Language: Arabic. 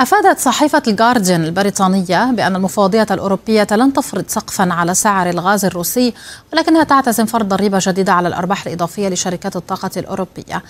أفادت صحيفة الجارديان البريطانية بأن المفوضية الأوروبية لن تفرض سقفا على سعر الغاز الروسي ولكنها تعتزم فرض ضريبة جديدة على الأرباح الإضافية لشركات الطاقة الأوروبية